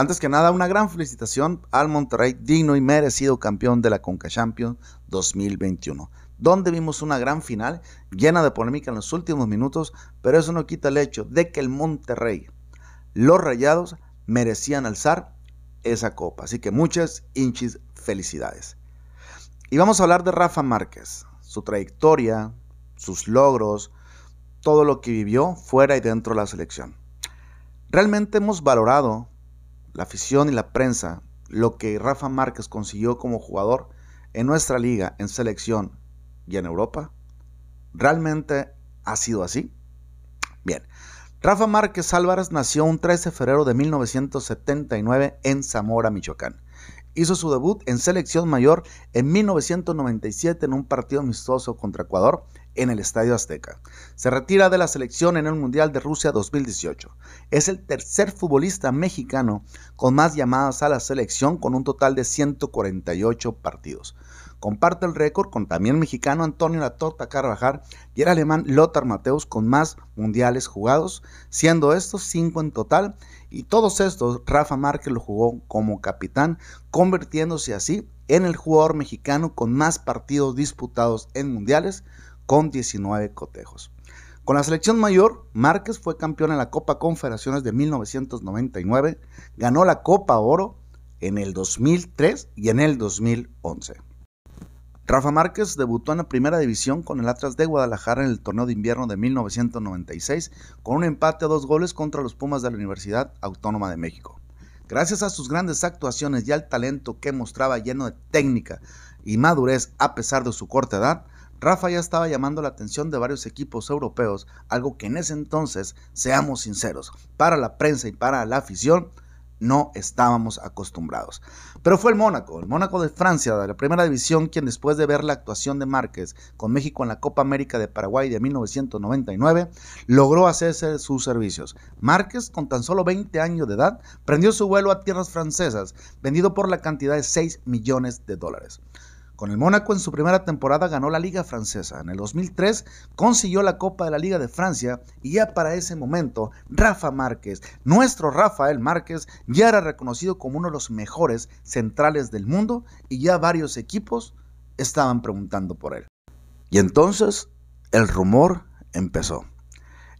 Antes que nada, una gran felicitación al Monterrey, digno y merecido campeón de la Conca Champions 2021, donde vimos una gran final llena de polémica en los últimos minutos, pero eso no quita el hecho de que el Monterrey, los Rayados, merecían alzar esa copa. Así que muchas hinchis felicidades. Y vamos a hablar de Rafa Márquez, su trayectoria, sus logros, todo lo que vivió fuera y dentro de la selección. Realmente hemos valorado la afición y la prensa lo que Rafa Márquez consiguió como jugador en nuestra liga, en selección y en Europa? ¿Realmente ha sido así? Bien, Rafa Márquez Álvarez nació un 13 de febrero de 1979 en Zamora, Michoacán. Hizo su debut en selección mayor en 1997 en un partido amistoso contra Ecuador en el Estadio Azteca. Se retira de la selección en el Mundial de Rusia 2018. Es el tercer futbolista mexicano con más llamadas a la selección con un total de 148 partidos. Comparte el récord con también el mexicano Antonio Latorta Carvajal y el alemán Lothar Mateus con más mundiales jugados, siendo estos cinco en total, y todos estos Rafa Márquez lo jugó como capitán, convirtiéndose así en el jugador mexicano con más partidos disputados en mundiales, con 19 cotejos. Con la selección mayor, Márquez fue campeón en la Copa Confederaciones de 1999, ganó la Copa Oro en el 2003 y en el 2011. Rafa Márquez debutó en la primera división con el Atlas de Guadalajara en el torneo de invierno de 1996 con un empate a dos goles contra los Pumas de la Universidad Autónoma de México. Gracias a sus grandes actuaciones y al talento que mostraba lleno de técnica y madurez a pesar de su corta edad, Rafa ya estaba llamando la atención de varios equipos europeos, algo que en ese entonces, seamos sinceros, para la prensa y para la afición, no estábamos acostumbrados. Pero fue el Mónaco, el Mónaco de Francia, de la primera división, quien después de ver la actuación de Márquez con México en la Copa América de Paraguay de 1999, logró hacerse sus servicios. Márquez, con tan solo 20 años de edad, prendió su vuelo a tierras francesas, vendido por la cantidad de 6 millones de dólares. Con el Mónaco en su primera temporada ganó la Liga Francesa. En el 2003 consiguió la Copa de la Liga de Francia y ya para ese momento Rafa Márquez, nuestro Rafael Márquez, ya era reconocido como uno de los mejores centrales del mundo y ya varios equipos estaban preguntando por él. Y entonces el rumor empezó.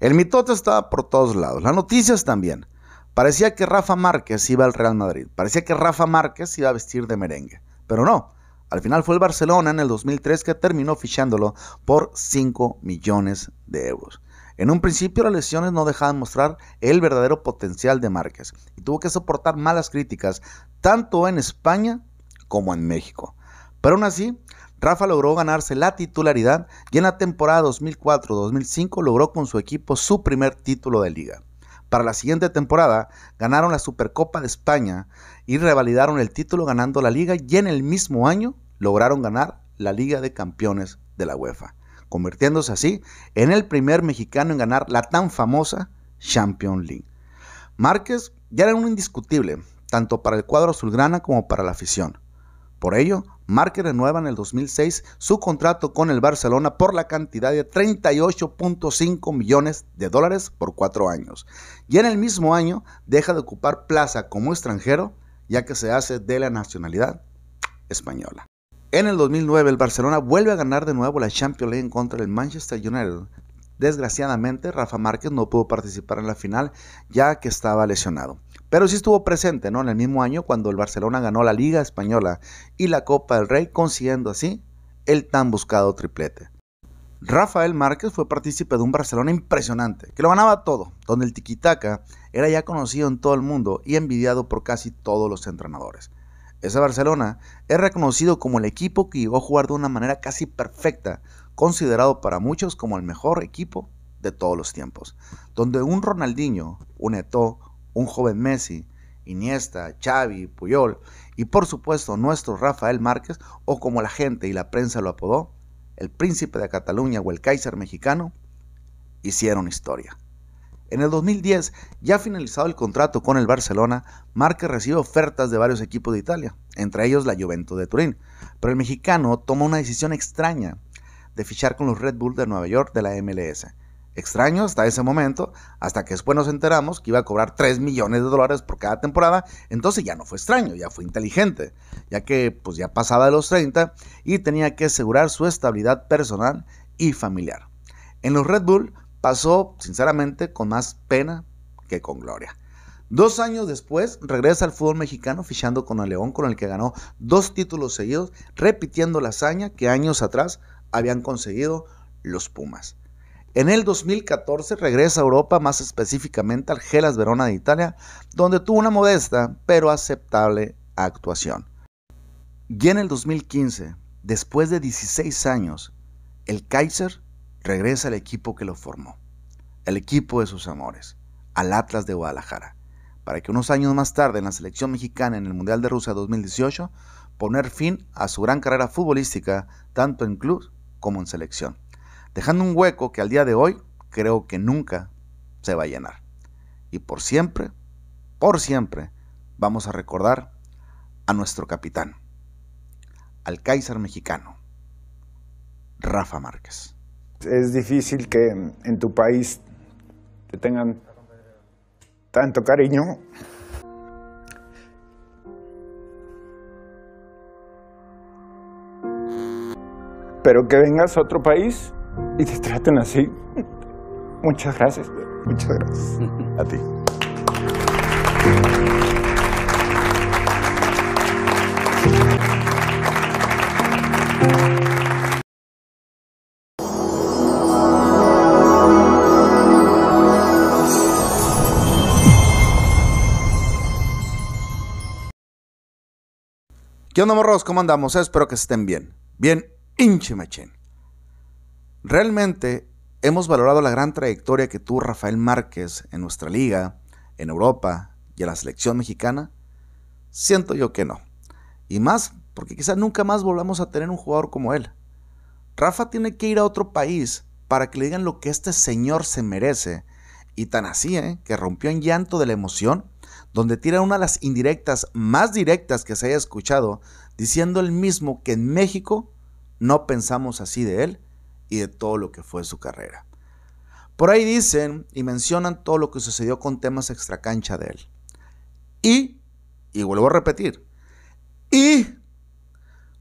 El mitote estaba por todos lados, las noticias también. Parecía que Rafa Márquez iba al Real Madrid, parecía que Rafa Márquez iba a vestir de merengue, pero no. Al final fue el Barcelona en el 2003 que terminó fichándolo por 5 millones de euros. En un principio las lesiones no dejaban mostrar el verdadero potencial de Márquez y tuvo que soportar malas críticas tanto en España como en México. Pero aún así, Rafa logró ganarse la titularidad y en la temporada 2004-2005 logró con su equipo su primer título de liga. Para la siguiente temporada ganaron la Supercopa de España y revalidaron el título ganando la liga y en el mismo año lograron ganar la Liga de Campeones de la UEFA, convirtiéndose así en el primer mexicano en ganar la tan famosa Champions League. Márquez ya era un indiscutible, tanto para el cuadro azulgrana como para la afición. Por ello, Márquez renueva en el 2006 su contrato con el Barcelona por la cantidad de 38.5 millones de dólares por cuatro años. Y en el mismo año deja de ocupar plaza como extranjero, ya que se hace de la nacionalidad española. En el 2009 el Barcelona vuelve a ganar de nuevo la Champions League en contra el Manchester United. Desgraciadamente Rafa Márquez no pudo participar en la final ya que estaba lesionado. Pero sí estuvo presente ¿no? en el mismo año cuando el Barcelona ganó la Liga Española y la Copa del Rey, consiguiendo así el tan buscado triplete. Rafael Márquez fue partícipe de un Barcelona impresionante, que lo ganaba todo, donde el tiquitaca era ya conocido en todo el mundo y envidiado por casi todos los entrenadores. Ese Barcelona es reconocido como el equipo que llegó a jugar de una manera casi perfecta, considerado para muchos como el mejor equipo de todos los tiempos, donde un Ronaldinho, un ETO, un joven Messi, Iniesta, Xavi, Puyol y por supuesto nuestro Rafael Márquez o como la gente y la prensa lo apodó, el príncipe de Cataluña o el Kaiser mexicano, hicieron historia. En el 2010, ya finalizado el contrato con el Barcelona, Márquez recibe ofertas de varios equipos de Italia, entre ellos la Juventus de Turín, pero el mexicano tomó una decisión extraña de fichar con los Red Bull de Nueva York de la MLS, extraño hasta ese momento, hasta que después nos enteramos que iba a cobrar 3 millones de dólares por cada temporada, entonces ya no fue extraño, ya fue inteligente, ya que pues ya pasaba de los 30 y tenía que asegurar su estabilidad personal y familiar. En los Red Bull pasó sinceramente con más pena que con gloria. Dos años después regresa al fútbol mexicano fichando con el León, con el que ganó dos títulos seguidos, repitiendo la hazaña que años atrás habían conseguido los Pumas. En el 2014 regresa a Europa, más específicamente al Gelas Verona de Italia, donde tuvo una modesta pero aceptable actuación. Y en el 2015, después de 16 años, el Kaiser regresa al equipo que lo formó, el equipo de sus amores, al Atlas de Guadalajara, para que unos años más tarde en la selección mexicana en el Mundial de Rusia 2018 poner fin a su gran carrera futbolística tanto en club como en selección dejando un hueco que al día de hoy creo que nunca se va a llenar. Y por siempre, por siempre, vamos a recordar a nuestro capitán, al Kaiser mexicano, Rafa Márquez. Es difícil que en tu país te tengan tanto cariño. Pero que vengas a otro país y te traten así. Muchas gracias. Muchas gracias. A ti. ¿Qué onda, morros? ¿Cómo andamos? Espero que estén bien. Bien, hinche machín. Realmente hemos valorado la gran trayectoria que tuvo Rafael Márquez en nuestra liga, en Europa y en la selección mexicana. Siento yo que no. Y más porque quizás nunca más volvamos a tener un jugador como él. Rafa tiene que ir a otro país para que le digan lo que este señor se merece. Y tan así, ¿eh? que rompió en llanto de la emoción, donde tira una de las indirectas más directas que se haya escuchado, diciendo el mismo que en México no pensamos así de él y de todo lo que fue su carrera. Por ahí dicen y mencionan todo lo que sucedió con temas extracancha de él. Y, y vuelvo a repetir, y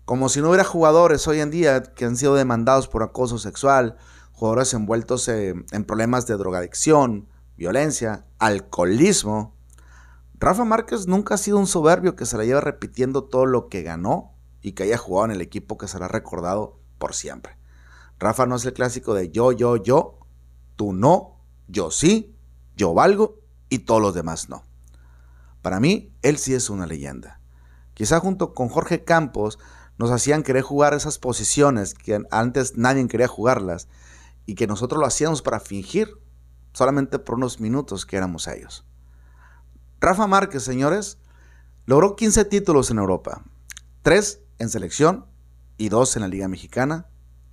como si no hubiera jugadores hoy en día que han sido demandados por acoso sexual, jugadores envueltos en problemas de drogadicción, violencia, alcoholismo. Rafa Márquez nunca ha sido un soberbio que se la lleva repitiendo todo lo que ganó y que haya jugado en el equipo que será recordado por siempre. Rafa no es el clásico de yo, yo, yo, tú no, yo sí, yo valgo y todos los demás no. Para mí, él sí es una leyenda. Quizá junto con Jorge Campos nos hacían querer jugar esas posiciones que antes nadie quería jugarlas y que nosotros lo hacíamos para fingir, solamente por unos minutos que éramos ellos. Rafa Márquez, señores, logró 15 títulos en Europa, 3 en selección y 2 en la Liga Mexicana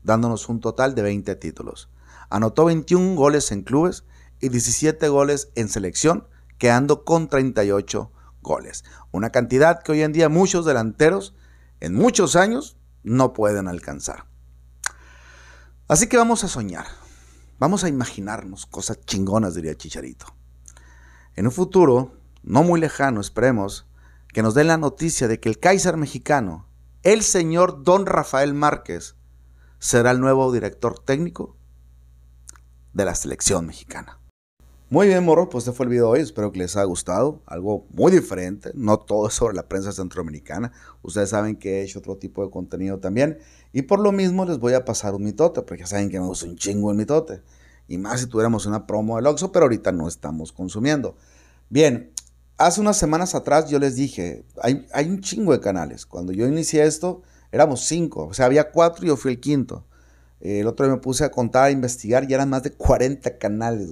dándonos un total de 20 títulos. Anotó 21 goles en clubes y 17 goles en selección, quedando con 38 goles. Una cantidad que hoy en día muchos delanteros en muchos años no pueden alcanzar. Así que vamos a soñar, vamos a imaginarnos cosas chingonas, diría Chicharito. En un futuro, no muy lejano, esperemos, que nos den la noticia de que el Kaiser mexicano, el señor Don Rafael Márquez, será el nuevo director técnico de la selección mexicana. Muy bien, morro, pues este fue el video de hoy. Espero que les haya gustado. Algo muy diferente. No todo es sobre la prensa centroamericana. Ustedes saben que he hecho otro tipo de contenido también. Y por lo mismo les voy a pasar un mitote, porque ya saben que me gusta un chingo el mitote. Y más si tuviéramos una promo del Oxxo, pero ahorita no estamos consumiendo. Bien, hace unas semanas atrás yo les dije, hay, hay un chingo de canales. Cuando yo inicié esto, éramos cinco, o sea, había cuatro y yo fui el quinto. Eh, el otro día me puse a contar, a investigar, y eran más de 40 canales,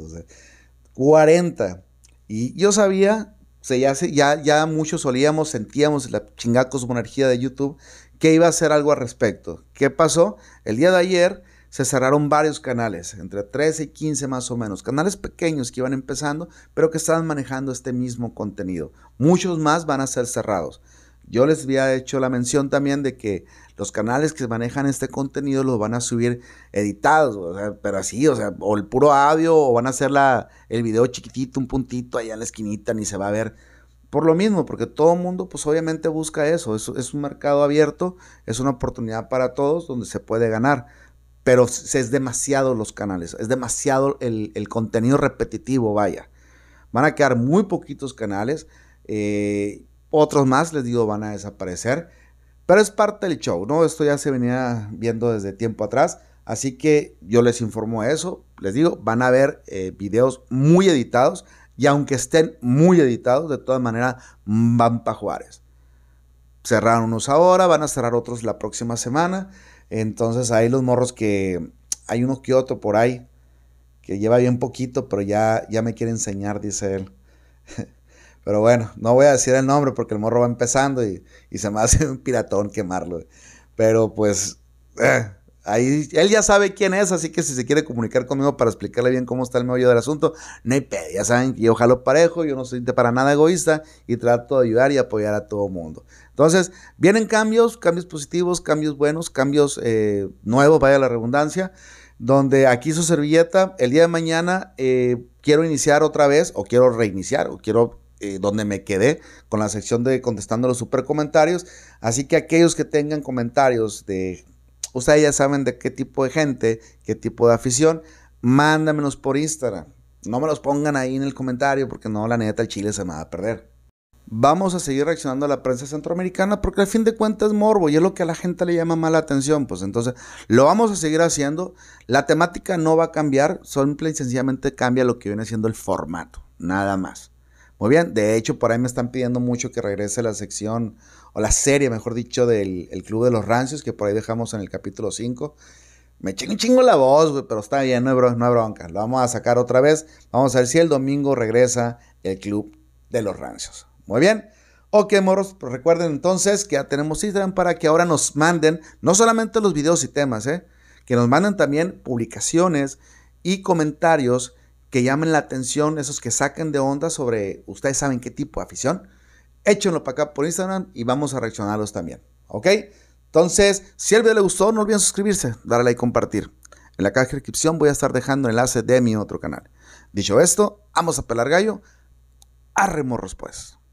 40. Y yo sabía, ya, ya, ya muchos solíamos, sentíamos la chingacos monarquía de YouTube, que iba a hacer algo al respecto. ¿Qué pasó? El día de ayer se cerraron varios canales, entre 13 y 15 más o menos, canales pequeños que iban empezando, pero que estaban manejando este mismo contenido. Muchos más van a ser cerrados. Yo les había hecho la mención también de que los canales que manejan este contenido los van a subir editados, o sea, pero así, o sea, o el puro audio, o van a hacer el video chiquitito, un puntito allá en la esquinita, ni se va a ver. Por lo mismo, porque todo el mundo, pues obviamente busca eso. Es, es un mercado abierto, es una oportunidad para todos donde se puede ganar. Pero es, es demasiado los canales, es demasiado el, el, contenido repetitivo, vaya. Van a quedar muy poquitos canales. Eh, otros más, les digo, van a desaparecer. Pero es parte del show, ¿no? Esto ya se venía viendo desde tiempo atrás. Así que yo les informo eso. Les digo, van a ver eh, videos muy editados. Y aunque estén muy editados, de todas maneras van para Juárez. Cerraron unos ahora, van a cerrar otros la próxima semana. Entonces ahí los morros que hay unos que otro por ahí que lleva bien poquito, pero ya, ya me quiere enseñar, dice él. Pero bueno, no voy a decir el nombre porque el morro va empezando y, se me hace un piratón quemarlo. Pero pues, eh, ahí él ya sabe quién es, así que si se quiere comunicar conmigo para explicarle bien cómo está el meollo del asunto, no hay pedo. Ya saben que yo jalo parejo, yo no soy para nada egoísta y trato de ayudar y apoyar a todo mundo. Entonces, vienen cambios, cambios positivos, cambios buenos, cambios eh, nuevos, vaya la redundancia donde aquí su servilleta, el día de mañana eh, quiero iniciar otra vez, o quiero reiniciar, o quiero eh, donde me quedé con la sección de contestando los super comentarios. Así que aquellos que tengan comentarios de, o sea ya saben de qué tipo de gente, qué tipo de afición, mándamelos por Instagram. No me los pongan ahí en el comentario porque no, la neta, el chile se me va a perder. Vamos a seguir reaccionando a la prensa centroamericana porque al fin de cuentas es morbo y es lo que a la gente le llama mala atención. Pues entonces lo vamos a seguir haciendo. La temática no va a cambiar, simple y sencillamente cambia lo que viene siendo el formato, nada más. Muy bien, de hecho, por ahí me están pidiendo mucho que regrese la sección, o la serie, mejor dicho, del Club de los Rancios, que por ahí dejamos en el capítulo 5. Me chingo, chingo la voz, pero está bien, no hay, bronca, Lo vamos a sacar otra vez. Vamos a ver si el domingo regresa el Club de los Rancios. Muy bien. Ok, morros, pues recuerden entonces que ya tenemos Instagram para que ahora nos manden no solamente los videos y temas, eh, que nos manden también publicaciones y comentarios que llamen la atención, esos que saquen de onda sobre ustedes saben qué tipo de afición, échenlo para acá por Instagram y vamos a reaccionarlos también. ¿Ok? Entonces, si el video les gustó, no olviden suscribirse, darle like y compartir. En la caja de descripción voy a estar dejando enlace de mi otro canal. Dicho esto, vamos a pelar gallo. a pues.